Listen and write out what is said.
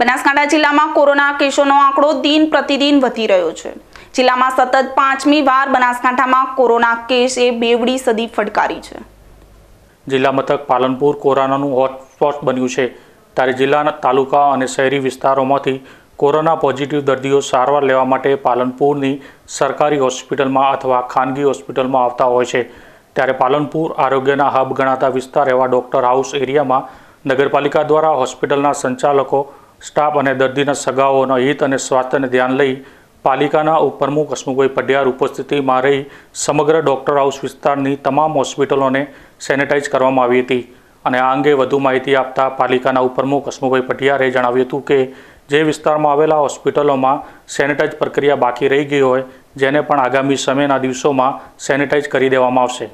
બનાસકાંઠા જિલ્લામાં કોરોના કેસોનો આંકડો દિન પ્રતિદિન વધી રહ્યો છે જિલ્લામાં સતત પાંચમી વાર બનાસકાંઠામાં કોરોના કેસ એ બેવડી સદી ફટકારી છે જિલ્લા મથક પાલનપુર કોરોનાનું હોટસ્પોટ બન્યું છે ત્યારે જિલ્લાના તાલુકા અને શહેરી વિસ્તારોમાંથી કોરોના પોઝિટિવ દર્દીઓ સારવાર લેવા માટે પાલનપુરની સરકારી હોસ્પિટલમાં અથવા ખાનગી હોસ્પિટલમાં આવતા હોય છે ત્યારે પાલનપુર આરોગ્યના હબ ગણાતા વિસ્તાર એવા ડૉક્ટર હાઉસ એરિયામાં નગરપાલિકા દ્વારા હોસ્પિટલના સંચાલકો સ્ટાફ અને દર્દીના સગાઓના હિત અને સ્વાસ્થ્યને ધ્યાન લઈ પાલિકાના ઉપપ્રમુખ હસમુખભાઈ પડિયાર ઉપસ્થિતિમાં રહી સમગ્ર ડૉક્ટર હાઉસ વિસ્તારની તમામ હોસ્પિટલોને સેનેટાઈઝ કરવામાં આવી હતી અને આ અંગે વધુ માહિતી આપતા પાલિકાના ઉપપ્રમુખ હસમુખભાઈ પઢિયારે જણાવ્યું હતું કે જે વિસ્તારમાં આવેલા હોસ્પિટલોમાં સેનેટાઈઝ પ્રક્રિયા બાકી રહી ગઈ હોય જેને પણ આગામી સમયના દિવસોમાં સેનેટાઈઝ કરી દેવામાં આવશે